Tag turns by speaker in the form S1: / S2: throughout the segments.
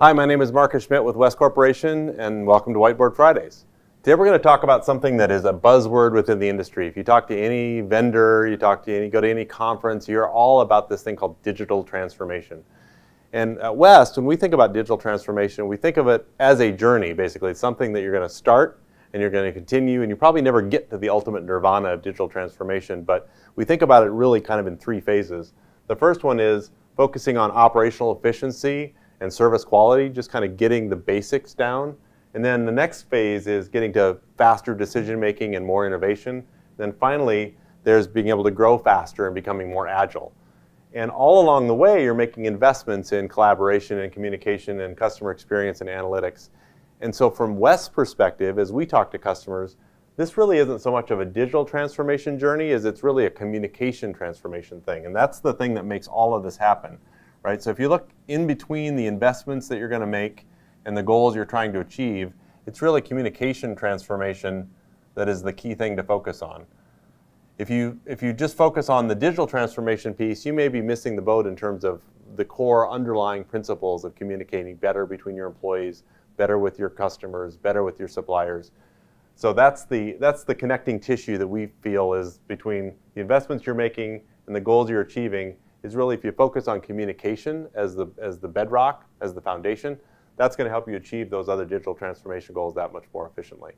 S1: Hi, my name is Marcus Schmidt with West Corporation, and welcome to Whiteboard Fridays. Today we're going to talk about something that is a buzzword within the industry. If you talk to any vendor, you talk to any, go to any conference, you're all about this thing called digital transformation. And at West, when we think about digital transformation, we think of it as a journey, basically. It's something that you're going to start and you're going to continue, and you probably never get to the ultimate nirvana of digital transformation, but we think about it really kind of in three phases. The first one is focusing on operational efficiency and service quality, just kind of getting the basics down. And then the next phase is getting to faster decision making and more innovation. Then finally, there's being able to grow faster and becoming more agile. And all along the way, you're making investments in collaboration and communication and customer experience and analytics. And so from West's perspective, as we talk to customers, this really isn't so much of a digital transformation journey as it's really a communication transformation thing. And that's the thing that makes all of this happen right? So if you look in between the investments that you're going to make and the goals you're trying to achieve, it's really communication transformation that is the key thing to focus on. If you, if you just focus on the digital transformation piece, you may be missing the boat in terms of the core underlying principles of communicating better between your employees, better with your customers, better with your suppliers. So that's the, that's the connecting tissue that we feel is between the investments you're making and the goals you're achieving is really if you focus on communication as the, as the bedrock, as the foundation, that's going to help you achieve those other digital transformation goals that much more efficiently.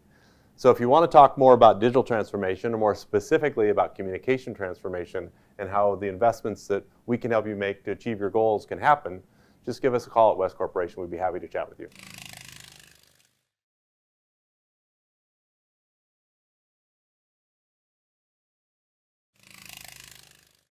S1: So if you want to talk more about digital transformation, or more specifically about communication transformation and how the investments that we can help you make to achieve your goals can happen, just give us a call at West Corporation. We'd be happy to chat with you.